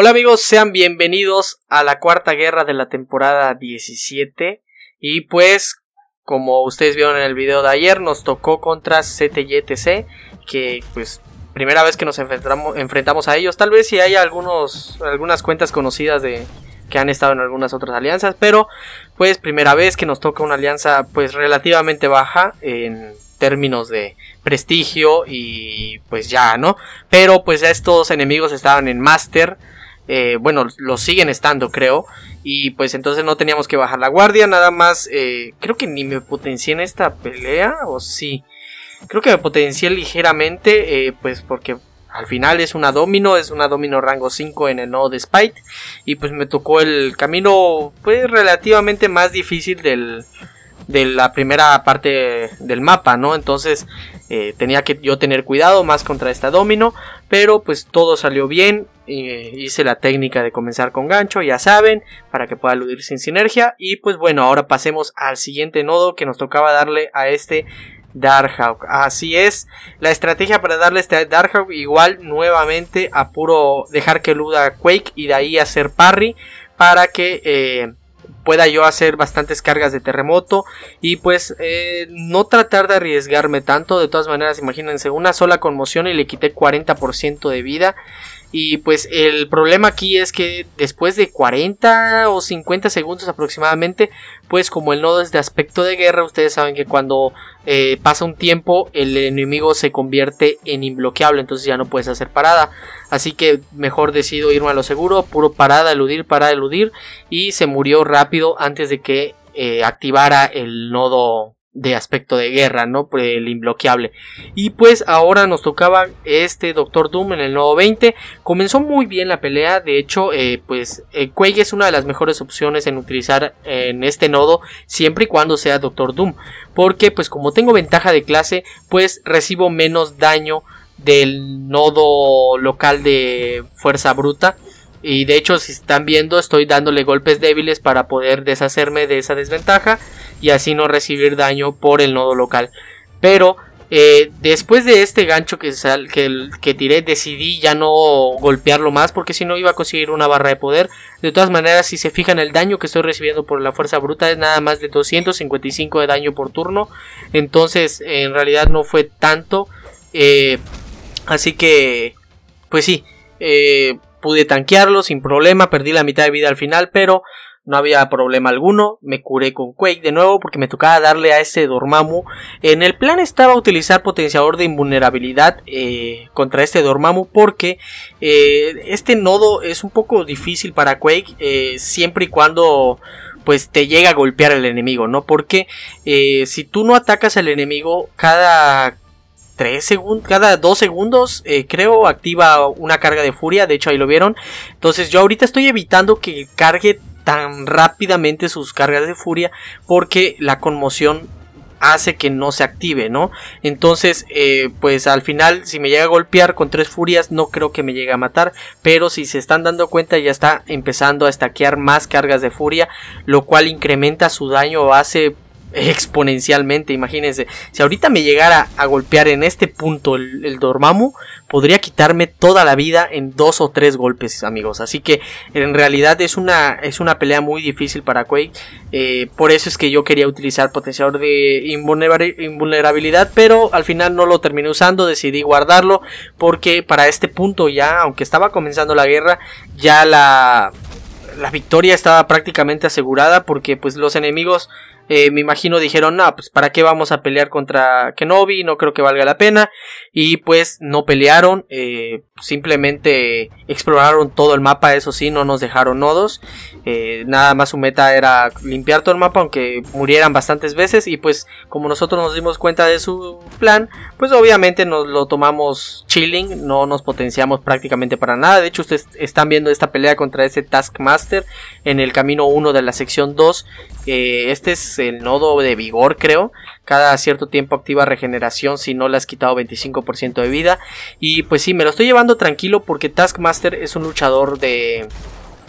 Hola amigos, sean bienvenidos a la cuarta guerra de la temporada 17 y pues como ustedes vieron en el video de ayer nos tocó contra CTYTC que pues primera vez que nos enfrentamos, a ellos, tal vez si hay algunos, algunas cuentas conocidas de que han estado en algunas otras alianzas, pero pues primera vez que nos toca una alianza pues relativamente baja en términos de prestigio y pues ya, ¿no? Pero pues ya estos enemigos estaban en Master, eh, bueno, lo siguen estando, creo. Y pues entonces no teníamos que bajar la guardia, nada más. Eh, creo que ni me potencié en esta pelea, o sí. Creo que me potencié ligeramente, eh, pues porque al final es una domino, es una domino rango 5 en el nodo de Spite. Y pues me tocó el camino, pues relativamente más difícil de la primera parte del mapa, ¿no? Entonces tenía que yo tener cuidado más contra esta domino. Pero pues todo salió bien. hice la técnica de comenzar con gancho, ya saben, para que pueda aludir sin sinergia. Y pues bueno, ahora pasemos al siguiente nodo que nos tocaba darle a este Darkhawk. Así es, la estrategia para darle este Darkhawk igual nuevamente a puro dejar que luda Quake y de ahí hacer parry para que... Eh, pueda yo hacer bastantes cargas de terremoto y pues eh, no tratar de arriesgarme tanto. De todas maneras, imagínense, una sola conmoción y le quité 40% de vida. Y pues el problema aquí es que después de 40 o 50 segundos aproximadamente, pues como el nodo es de aspecto de guerra, ustedes saben que cuando eh, pasa un tiempo, el enemigo se convierte en imbloqueable, entonces ya no puedes hacer parada. Así que mejor decido irme a lo seguro, puro parada, eludir, parada, eludir. Y se murió rápido antes de que eh, activara el nodo de aspecto de guerra, ¿no? El imbloqueable. Y pues ahora nos tocaba este Doctor Doom en el nodo 20. Comenzó muy bien la pelea, de hecho, eh, pues eh, es una de las mejores opciones en utilizar en este nodo siempre y cuando sea Doctor Doom. Porque pues como tengo ventaja de clase, pues recibo menos daño del nodo local de fuerza bruta y de hecho, si están viendo, estoy dándole golpes débiles para poder deshacerme de esa desventaja y así no recibir daño por el nodo local. Pero eh, después de este gancho que, que, tiré, decidí ya no golpearlo más porque si no iba a conseguir una barra de poder. De todas maneras, si se fijan, el daño que estoy recibiendo por la fuerza bruta es nada más de 255 de daño por turno. Entonces, en realidad no fue tanto. Eh, así que, pues sí. Eh, pude tanquearlo sin problema, perdí la mitad de vida al final, pero no había problema alguno, me curé con Quake de nuevo porque me tocaba darle a ese Dormammu. En el plan estaba utilizar potenciador de invulnerabilidad eh, contra este Dormammu porque eh, este nodo es un poco difícil para Quake eh, siempre y cuando pues te llega a golpear el enemigo, ¿no? Porque si tú no atacas al enemigo, cada segundos, cada 2 segundos, creo, activa una carga de furia. De hecho, ahí lo vieron. Entonces, yo ahorita estoy evitando que cargue tan rápidamente sus cargas de furia porque la conmoción hace que no se active, ¿no? Entonces, eh, pues al final, si me llega a golpear con tres furias, no creo que me llegue a matar. Pero si se están dando cuenta, ya está empezando a estaquear más cargas de furia, lo cual incrementa su daño o hace exponencialmente, imagínense. Si ahorita me llegara a golpear en este punto el, Dormamu. Dormammu, podría quitarme toda la vida en dos o tres golpes, amigos. Así que en realidad es una, es una pelea muy difícil para Quake. Eh, por eso es que yo quería utilizar potenciador de invulnerabilidad, pero al final no lo terminé usando, decidí guardarlo, porque para este punto ya, aunque estaba comenzando la guerra, ya la... La victoria estaba prácticamente asegurada porque pues los enemigos eh, me imagino dijeron, no, pues para qué vamos a pelear contra Kenobi, no creo que valga la pena. Y pues no pelearon, eh, simplemente exploraron todo el mapa, eso sí, no nos dejaron nodos. Eh, nada más su meta era limpiar todo el mapa, aunque murieran bastantes veces. Y pues como nosotros nos dimos cuenta de su plan, pues obviamente nos lo tomamos chilling, no nos potenciamos prácticamente para nada. De hecho, ustedes están viendo esta pelea contra ese Taskmaster en el camino 1 de la sección 2. este es el nodo de vigor, creo. Cada cierto tiempo activa regeneración si no le has quitado 25% de vida. Y pues sí, me lo estoy llevando tranquilo porque Taskmaster es un luchador de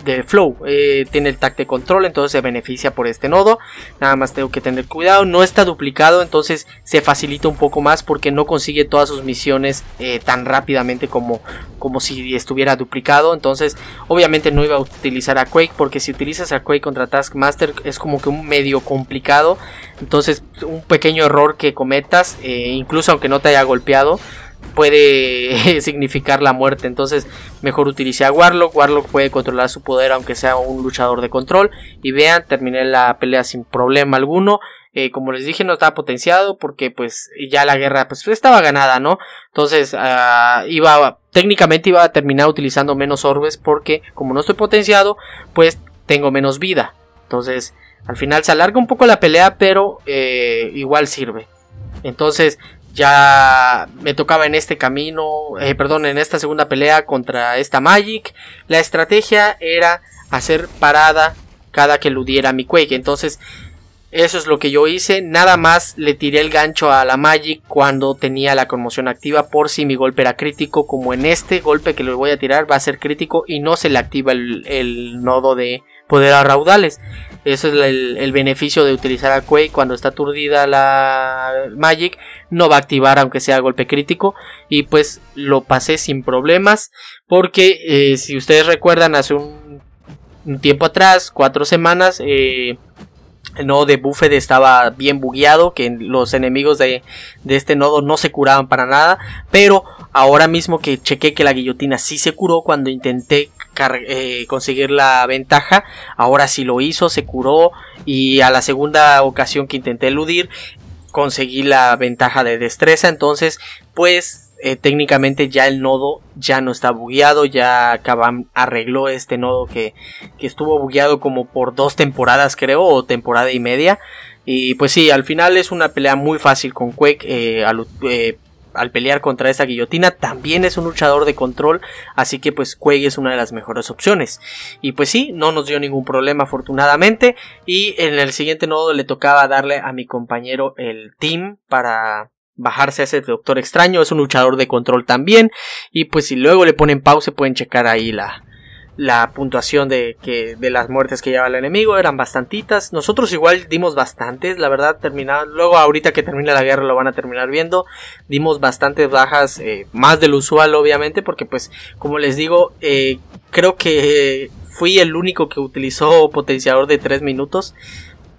de flow. Eh, tiene el tacto de control, entonces se beneficia por este nodo. Nada más tengo que tener cuidado. No está duplicado, entonces se facilita un poco más porque no consigue todas sus misiones eh, tan rápidamente como, como si estuviera duplicado. Entonces, obviamente no iba a utilizar a Quake porque si utilizas a Quake contra Taskmaster es como que un medio complicado. Entonces, un pequeño error que cometas, eh, incluso aunque no te haya golpeado, puede significar la muerte. Entonces, mejor utilice a Warlock. Warlock puede controlar su poder, aunque sea un luchador de control. Y vean, terminé la pelea sin problema alguno. Eh, como les dije, no estaba potenciado porque pues ya la guerra pues estaba ganada, ¿no? Entonces, ah, iba, técnicamente iba a terminar utilizando menos orbes porque como no estoy potenciado, pues tengo menos vida. Entonces, al final se alarga un poco la pelea, pero eh, igual sirve. Entonces, ya me tocaba en este camino, eh, perdón, en esta segunda pelea contra esta Magic. La estrategia era hacer parada cada que eludiera mi Quake. Entonces, eso es lo que yo hice. Nada más le tiré el gancho a la Magic cuando tenía la conmoción activa por si mi golpe era crítico. Como en este golpe que le voy a tirar va a ser crítico y no se le activa el nodo de poder a raudales. Eso es el, beneficio de utilizar a Quake cuando está aturdida la Magic. No va a activar aunque sea golpe crítico. Y pues lo pasé sin problemas. Porque eh, si ustedes recuerdan hace un, tiempo atrás, cuatro semanas, eh, nodo de Buffet estaba bien bugueado, que los enemigos de, de, este nodo no se curaban para nada, pero ahora mismo que chequé que la guillotina sí se curó cuando intenté eh, conseguir la ventaja, ahora sí lo hizo, se curó y a la segunda ocasión que intenté eludir conseguí la ventaja de destreza, entonces pues eh, técnicamente ya el nodo ya no está bugueado, ya acaban arregló este nodo que, que estuvo bugueado como por dos temporadas creo, o temporada y media. Y pues sí, al final es una pelea muy fácil con Quake. Eh, al, eh, al, pelear contra esta guillotina también es un luchador de control. Así que pues Quake es una de las mejores opciones. Y pues sí, no nos dio ningún problema afortunadamente. Y en el siguiente nodo le tocaba darle a mi compañero el team para bajarse a ese Doctor Extraño, es un luchador de control también, y pues si luego le ponen pausa pueden checar ahí la, la puntuación de, que, de las muertes que lleva el enemigo, eran bastantitas, nosotros igual dimos bastantes, la verdad, termina luego ahorita que termina la guerra lo van a terminar viendo, dimos bastantes bajas, eh, más del usual obviamente, porque pues como les digo, eh, creo que fui el único que utilizó potenciador de 3 minutos,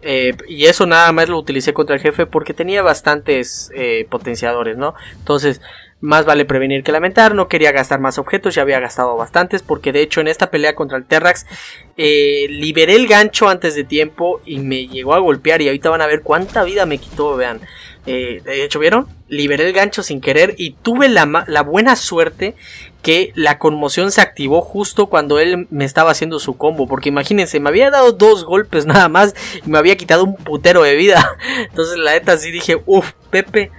eh, y eso nada más lo utilicé contra el jefe porque tenía bastantes eh, potenciadores, ¿no? Entonces, más vale prevenir que lamentar, no quería gastar más objetos, ya había gastado bastantes, porque de hecho en esta pelea contra el Terrax eh, liberé el gancho antes de tiempo y me llegó a golpear y ahorita van a ver cuánta vida me quitó, vean. Eh, de hecho, ¿vieron? Liberé el gancho sin querer y tuve la, la, buena suerte que la conmoción se activó justo cuando él me estaba haciendo su combo. Porque imagínense, me había dado dos golpes nada más y me había quitado un putero de vida. Entonces la neta sí dije, uff, Pepe,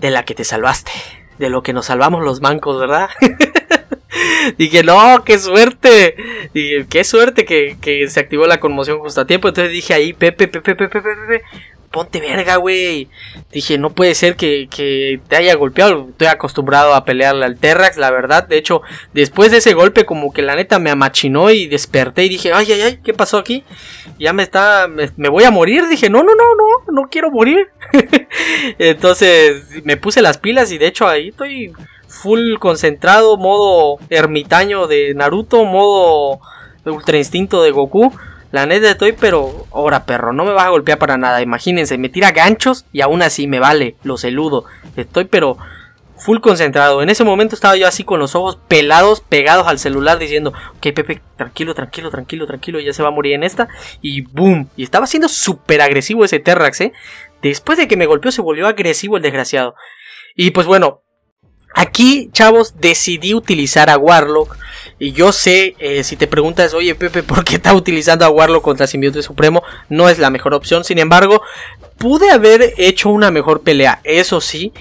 de la que te salvaste de lo que nos salvamos los bancos, ¿verdad? dije, no, qué suerte. Dije, qué suerte que, que, se activó la conmoción justo a tiempo. Entonces dije ahí, Pepe, Pepe, Pepe, Pepe, Pepe, ponte verga, güey. Dije, no puede ser que, te haya golpeado. Estoy acostumbrado a pelearle al Terrax, la verdad. De hecho, después de ese golpe, como que la neta me amachinó y desperté y dije, ay, ay, ay, ¿qué pasó aquí? Ya me está, me voy a morir. Dije, no, no, no, no, no quiero morir. Entonces me puse las pilas y de hecho ahí estoy full concentrado, modo ermitaño de Naruto, modo ultra instinto de Goku. La neta estoy, pero ahora perro, no me vas a golpear para nada. Imagínense, me tira ganchos y aún así me vale, Los eludo. Estoy, pero full concentrado. En ese momento estaba yo así con los ojos pelados, pegados al celular, diciendo, ok Pepe, tranquilo, tranquilo, tranquilo, tranquilo, ya se va a morir en esta. Y boom. Y estaba siendo súper agresivo ese Terrax, ¿eh? Después de que me golpeó se volvió agresivo el desgraciado. Y pues bueno, Aquí, chavos, decidí utilizar a Warlock. Y yo sé, eh, si te preguntas, oye Pepe, ¿por qué está utilizando a Warlock contra Simbiote Supremo? No es la mejor opción. Sin embargo, pude haber hecho una mejor pelea, eso sí.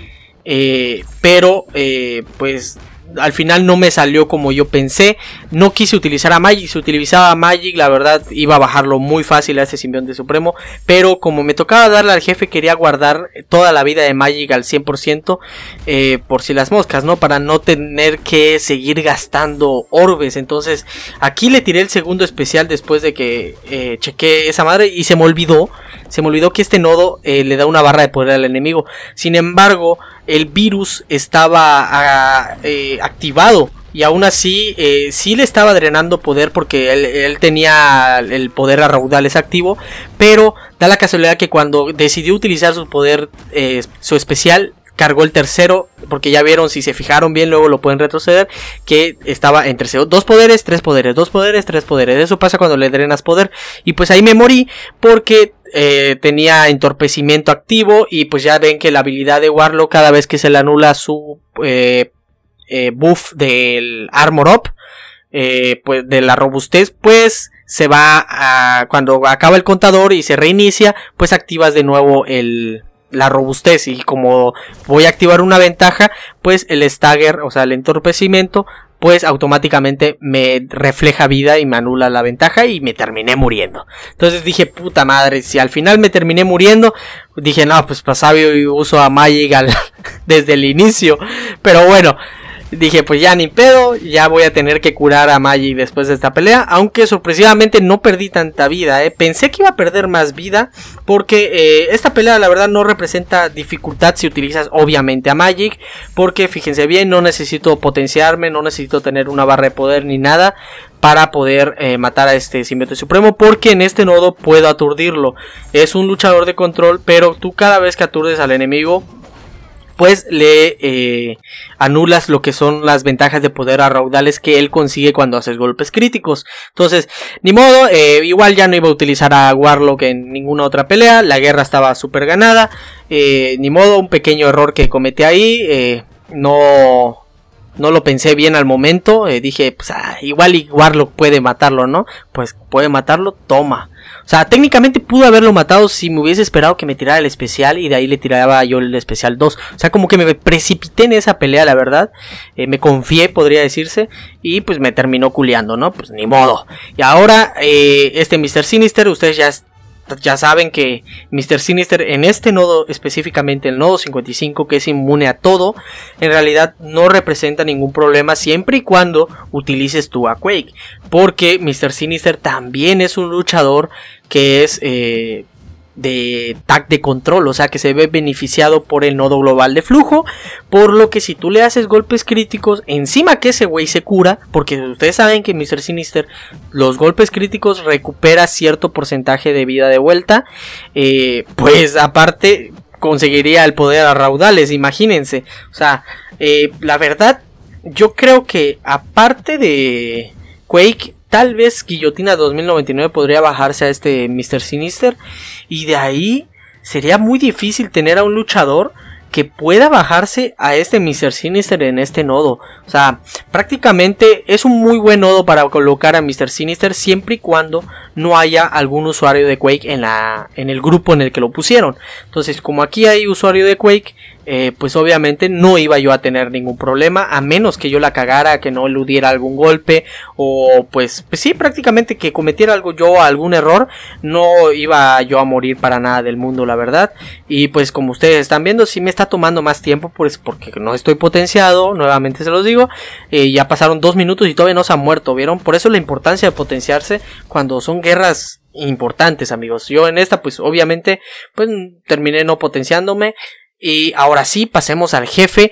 Eh, pero, eh, pues, al final no me salió como yo pensé. No quise utilizar a Magic. Si utilizaba a Magic, la verdad iba a bajarlo muy fácil a este simbionte supremo. Pero como me tocaba darle al jefe, quería guardar toda la vida de Magic al 100% eh, por si las moscas, ¿no? Para no tener que seguir gastando orbes. Entonces aquí le tiré el segundo especial después de que eh, chequé esa madre y se me olvidó. Se me olvidó que este nodo eh, le da una barra de poder al enemigo. Sin embargo, el virus estaba ah, eh, activado y aún así eh, sí le estaba drenando poder porque él, tenía el poder a raudales activo, pero da la casualidad que cuando decidió utilizar su poder, eh, su especial, cargó el tercero, porque ya vieron, si se fijaron bien, luego lo pueden retroceder, que estaba entre Dos poderes, tres poderes, dos poderes, tres poderes. Eso pasa cuando le drenas poder. Y pues ahí me morí porque eh, tenía entorpecimiento activo y pues ya ven que la habilidad de Warlock cada vez que se le anula su eh, eh, buff del Armor Up, pues de la robustez, pues se va a, cuando acaba el contador y se reinicia, pues activas de nuevo la robustez y como voy a activar una ventaja, pues el stagger, o sea, el entorpecimiento pues automáticamente me refleja vida y me anula la ventaja y me terminé muriendo. Entonces dije, puta madre, si al final me terminé muriendo, dije, no, pues para pues, y uso a Magic desde el inicio. Pero bueno, dije, pues ya ni pedo, ya voy a tener que curar a Magic después de esta pelea. Aunque sorpresivamente no perdí tanta vida, ¿eh? pensé que iba a perder más vida porque eh, esta pelea la verdad no representa dificultad si utilizas obviamente a Magic. Porque fíjense bien, no necesito potenciarme, no necesito tener una barra de poder ni nada para poder eh, matar a este simbionte supremo porque en este nodo puedo aturdirlo. Es un luchador de control, pero tú cada vez que aturdes al enemigo pues le eh, anulas lo que son las ventajas de poder a raudales que él consigue cuando haces golpes críticos. Entonces, ni modo, eh, igual ya no iba a utilizar a Warlock en ninguna otra pelea, la guerra estaba súper ganada, eh, ni modo, un pequeño error que cometí ahí, no, no lo pensé bien al momento, eh, dije, pues ah, igual y puede matarlo, ¿no? Pues puede matarlo, toma. O sea, técnicamente pudo haberlo matado si me hubiese esperado que me tirara el especial y de ahí le tiraba yo el especial 2. O sea, como que me precipité en esa pelea, la verdad. Eh, me confié, podría decirse. Y pues me terminó culeando, ¿no? Pues ni modo. Y ahora, eh, este Mr. Sinister, ustedes ya ya saben que Mr. Sinister en este nodo, específicamente el nodo 55, que es inmune a todo, en realidad no representa ningún problema siempre y cuando utilices tu Aquake, Porque Mr. Sinister también es un luchador que es eh, de tag de control, o sea que se ve beneficiado por el nodo global de flujo, por lo que si tú le haces golpes críticos, encima que ese güey se cura, porque ustedes saben que Mr. Sinister los golpes críticos recupera cierto porcentaje de vida de vuelta, eh, pues aparte conseguiría el poder a raudales, imagínense, o sea, eh, la verdad yo creo que aparte de Quake Tal vez Guillotina 2099 podría bajarse a este Mr. Sinister. Y de ahí sería muy difícil tener a un luchador que pueda bajarse a este Mr. Sinister en este nodo. O sea, prácticamente es un muy buen nodo para colocar a Mr. Sinister siempre y cuando no haya algún usuario de Quake en, la, en el grupo en el que lo pusieron. Entonces, como aquí hay usuario de Quake, eh, pues obviamente no iba yo a tener ningún problema, a menos que yo la cagara, que no eludiera algún golpe, o pues, pues sí, prácticamente que cometiera algo yo, algún error, no iba yo a morir para nada del mundo, la verdad. Y pues como ustedes están viendo, sí me está tomando más tiempo, pues porque no estoy potenciado, nuevamente se los digo, eh, ya pasaron dos minutos y todavía no se ha muerto, ¿vieron? Por eso la importancia de potenciarse cuando son guerras importantes amigos yo en esta pues obviamente pues terminé no potenciándome y ahora sí, pasemos al jefe.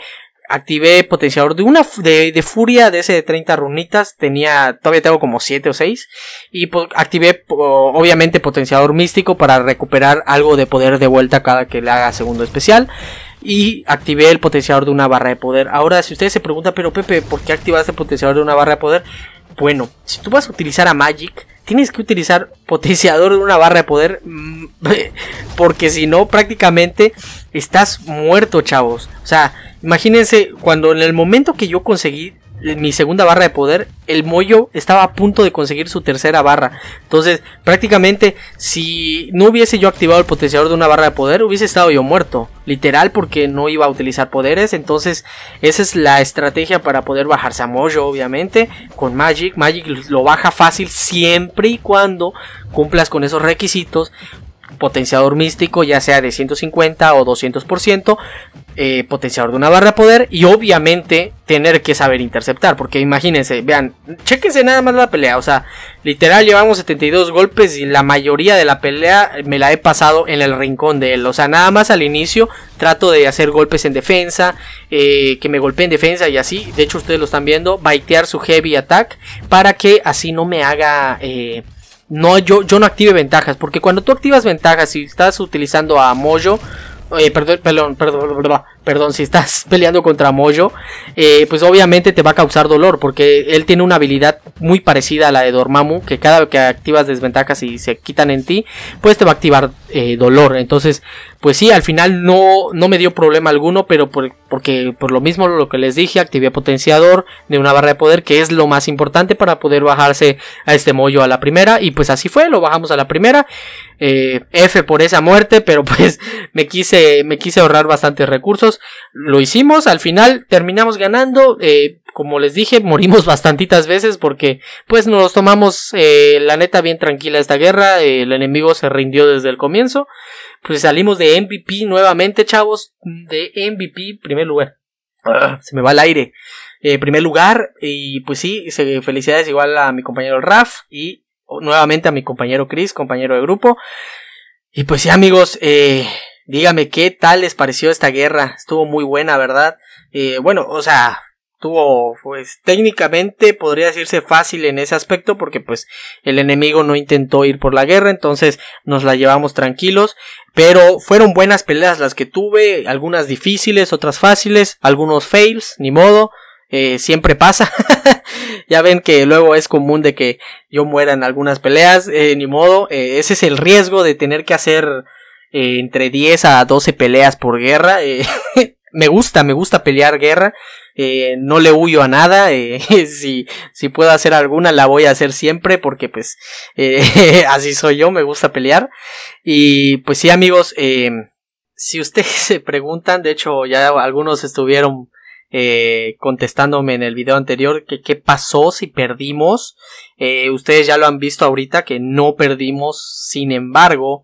Activé potenciador de una de, furia de ese de 30 runitas. Tenía. Todavía tengo como 7 o 6. Y activé obviamente potenciador místico para recuperar algo de poder de vuelta cada que le haga segundo especial. Y activé el potenciador de una barra de poder. Ahora, si ustedes se preguntan, pero Pepe, ¿por qué activaste el potenciador de una barra de poder? Bueno, si tú vas a utilizar a Magic, tienes que utilizar potenciador de una barra de poder. Mm, porque si no, prácticamente estás muerto, chavos. O sea, imagínense, cuando en el momento que yo conseguí eh, mi segunda barra de poder, el Moyo estaba a punto de conseguir su tercera barra. Entonces, prácticamente, si no hubiese yo activado el potenciador de una barra de poder, hubiese estado yo muerto. Literal, porque no iba a utilizar poderes. Entonces, esa es la estrategia para poder bajarse a Moyo, obviamente, con Magic. Magic lo baja fácil siempre y cuando cumplas con esos requisitos potenciador místico, ya sea de 150 o 200%, eh, potenciador de una barra de poder y obviamente tener que saber interceptar. Porque imagínense, vean, chequense nada más la pelea. O sea, literal llevamos 72 golpes y la mayoría de la pelea me la he pasado en el rincón de él. O sea, nada más al inicio trato de hacer golpes en defensa, eh, que me golpeen en defensa y así. De hecho, ustedes lo están viendo, baitear su heavy attack para que así no me haga... Eh, no, yo, yo no active ventajas, porque cuando tú activas ventajas y si estás utilizando a Mojo, Oye, perdón, perdón, perdón, perdón, perdón, si estás peleando contra Mojo, eh, pues obviamente te va a causar dolor, porque él tiene una habilidad muy parecida a la de Dormammu, que cada vez que activas desventajas y se quitan en ti, pues te va a activar eh, dolor. Entonces, pues sí, al final no, no me dio problema alguno, pero por, porque por lo mismo lo que les dije, activé potenciador de una barra de poder, que es lo más importante para poder bajarse a este Mojo a la primera, y pues así fue, lo bajamos a la primera. Eh, F por esa muerte, pero pues me quise, me quise ahorrar bastantes recursos lo hicimos, al final terminamos ganando, eh, como les dije, morimos bastantitas veces porque pues nos tomamos eh, la neta bien tranquila esta guerra, el enemigo se rindió desde el comienzo, pues salimos de MVP nuevamente, chavos, de MVP primer lugar. Ah. se me va el aire. Eh, primer lugar, y pues sí, felicidades igual a mi compañero Raf y nuevamente a mi compañero Chris, compañero de grupo. Y pues sí, amigos, eh, Dígame qué tal les pareció esta guerra. Estuvo muy buena, ¿verdad? Eh, bueno, o sea, tuvo, pues técnicamente podría decirse fácil en ese aspecto porque pues el enemigo no intentó ir por la guerra, entonces nos la llevamos tranquilos, pero fueron buenas peleas las que tuve, algunas difíciles, otras fáciles, algunos fails, ni modo. Eh, siempre pasa. ya ven que luego es común de que yo muera en algunas peleas, eh, ni modo. ese es el riesgo de tener que hacer eh, entre 10 a 12 peleas por guerra. Eh, me gusta, me gusta pelear guerra. Eh, no le huyo a nada. si, si puedo hacer alguna, la voy a hacer siempre porque pues así soy yo, me gusta pelear. Y pues sí amigos, si ustedes se preguntan, de hecho ya algunos estuvieron contestándome en el video anterior que qué pasó si perdimos. ustedes ya lo han visto ahorita que no perdimos. Sin embargo,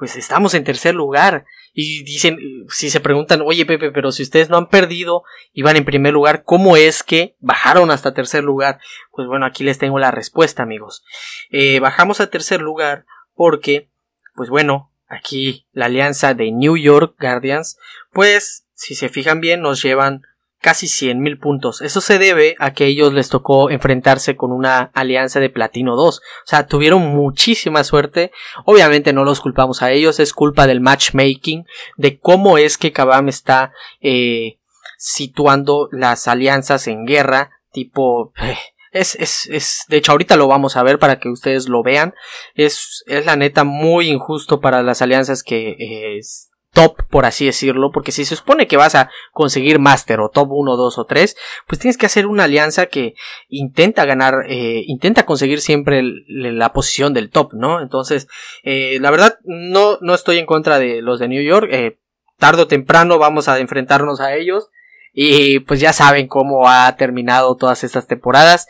pues estamos en tercer lugar. Y dicen, si se preguntan, oye Pepe, pero si ustedes no han perdido y van en primer lugar, ¿cómo es que bajaron hasta tercer lugar? Pues bueno, aquí les tengo la respuesta, amigos. Eh, bajamos a tercer lugar porque, pues bueno, aquí la alianza de New York Guardians, pues si se fijan bien, nos llevan casi 100.000 puntos. Eso se debe a que ellos les tocó enfrentarse con una alianza de Platino 2. O sea, tuvieron muchísima suerte. Obviamente no los culpamos a ellos, es culpa del matchmaking, de cómo es que Kabam está eh, situando las alianzas en guerra, tipo... Eh, es, es, es, de hecho ahorita lo vamos a ver para que ustedes lo vean. Es, es la neta muy injusto para las alianzas que es, eh, top, por así decirlo, porque si se supone que vas a conseguir Master o top 1, 2 o 3, pues tienes que hacer una alianza que intenta ganar, eh, intenta conseguir siempre la posición del top, ¿no? Entonces, eh, la verdad, no, no estoy en contra de los de New York, eh, tarde o temprano vamos a enfrentarnos a ellos. Y pues ya saben cómo ha terminado todas estas temporadas.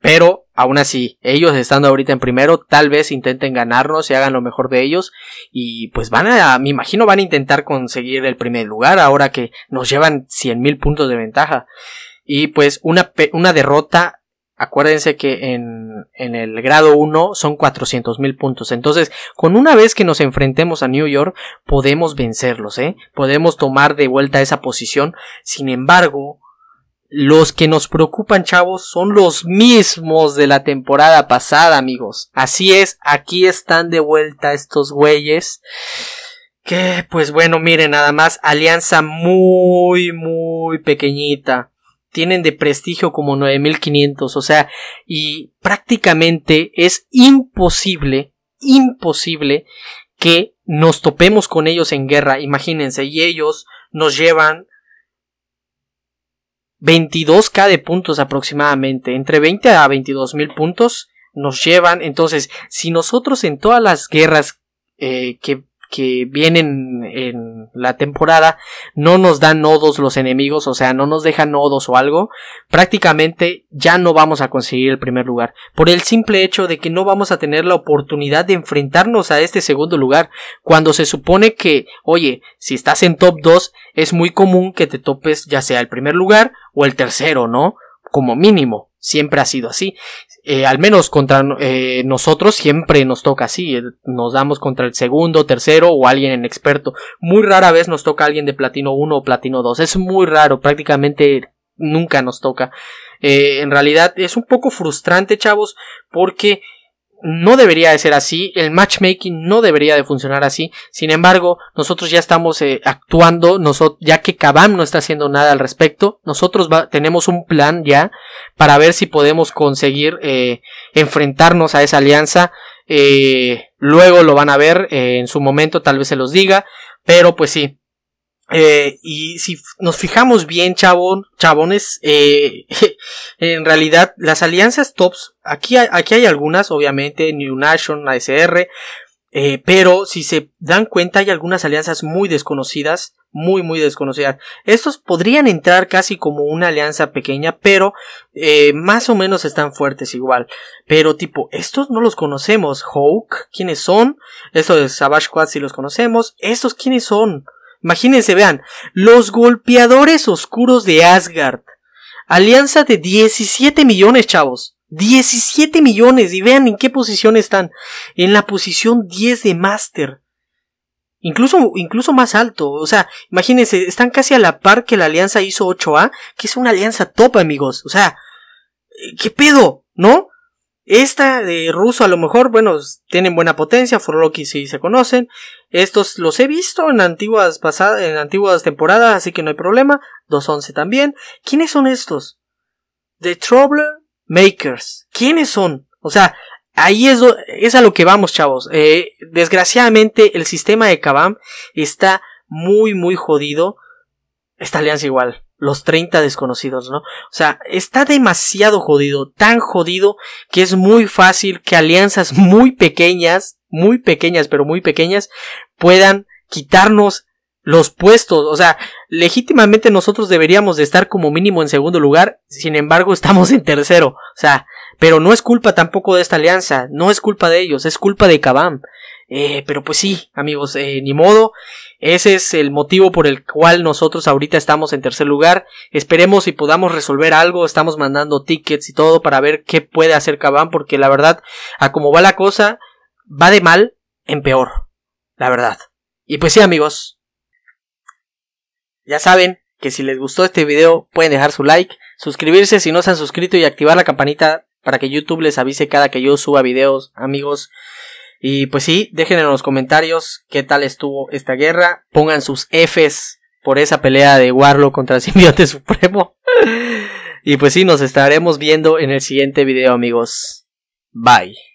Pero aún así, ellos estando ahorita en primero, tal vez intenten ganarnos y hagan lo mejor de ellos. Y pues van a, me imagino, van a intentar conseguir el primer lugar ahora que nos llevan 100.000 puntos de ventaja. Y pues una, una derrota Acuérdense que en, el grado 1 son 400 mil puntos. Entonces, con una vez que nos enfrentemos a New York, podemos vencerlos, ¿eh? Podemos tomar de vuelta esa posición. Sin embargo, los que nos preocupan, chavos, son los mismos de la temporada pasada, amigos. Así es, aquí están de vuelta estos güeyes. Que, pues bueno, miren, nada más, alianza muy, muy pequeñita tienen de prestigio como 9500, o sea, y prácticamente es imposible, imposible que nos topemos con ellos en guerra, imagínense, y ellos nos llevan 22k de puntos aproximadamente, entre 20 a 22 mil puntos nos llevan, entonces, si nosotros en todas las guerras eh, que que vienen en la temporada no nos dan nodos los enemigos, o sea, no nos dejan nodos o algo, prácticamente ya no vamos a conseguir el primer lugar. Por el simple hecho de que no vamos a tener la oportunidad de enfrentarnos a este segundo lugar, cuando se supone que, oye, si estás en top 2, es muy común que te topes ya sea el primer lugar o el tercero, ¿no? Como mínimo siempre ha sido así. Eh, al menos contra eh, nosotros siempre nos toca así. Eh, nos damos contra el segundo, tercero o alguien en experto. Muy rara vez nos toca alguien de platino 1 o platino 2. Es muy raro, prácticamente nunca nos toca. en realidad es un poco frustrante, chavos, porque no debería de ser así, el matchmaking no debería de funcionar así. Sin embargo, nosotros ya estamos eh, actuando, nosotros, ya que Kabam no está haciendo nada al respecto, nosotros tenemos un plan ya para ver si podemos conseguir eh, enfrentarnos a esa alianza. Eh, luego lo van a ver en su momento, tal vez se los diga, pero pues sí, eh, y si nos fijamos bien, chabón, chabones, eh, en realidad las alianzas tops, aquí hay, aquí hay algunas, obviamente, New Nation, ASR, eh, pero si se dan cuenta hay algunas alianzas muy desconocidas, muy, muy desconocidas. Estos podrían entrar casi como una alianza pequeña, pero más o menos están fuertes igual. Pero tipo, estos no los conocemos. Hawk, ¿quiénes son? Estos de Savage Quad los conocemos. ¿Estos quiénes son? Imagínense, vean, los golpeadores oscuros de Asgard. Alianza de 17 millones, chavos. 17 millones. Y vean en qué posición están. En la posición 10 de Master. Incluso, incluso más alto. O sea, imagínense, están casi a la par que la alianza hizo 8A, que es una alianza top, amigos. O sea, ¿qué pedo? ¿No? Esta de ruso a lo mejor, bueno, tienen buena potencia, Forloki sí se conocen. Estos los he visto en antiguas pasadas, en antiguas temporadas, así que no hay problema. 211 también. ¿Quiénes son estos? The Troublemakers. Makers. ¿Quiénes son? O sea, ahí es, a lo que vamos, chavos. Eh, desgraciadamente el sistema de Kabam está muy, muy jodido. Esta alianza igual los 30 desconocidos, ¿no? O sea, está demasiado jodido, tan jodido que es muy fácil que alianzas muy pequeñas, muy pequeñas, pero muy pequeñas, puedan quitarnos los puestos. O sea, legítimamente nosotros deberíamos de estar como mínimo en segundo lugar, sin embargo estamos en tercero. O sea, pero no es culpa tampoco de esta alianza, no es culpa de ellos, es culpa de Kabam. Eh, pero pues sí, amigos, eh, ni modo. Ese es el motivo por el cual nosotros ahorita estamos en tercer lugar. Esperemos y podamos resolver algo. Estamos mandando tickets y todo para ver qué puede hacer Cabán. Porque la verdad, a como va la cosa, va de mal en peor. La verdad. Y pues sí, amigos. Ya saben que si les gustó este video pueden dejar su like, suscribirse si no se han suscrito y activar la campanita para que YouTube les avise cada que yo suba videos, amigos. Y pues sí, dejen en los comentarios qué tal estuvo esta guerra. Pongan sus Fs por esa pelea de Warlock contra el simbionte supremo. y pues sí, nos estaremos viendo en el siguiente video, amigos. Bye.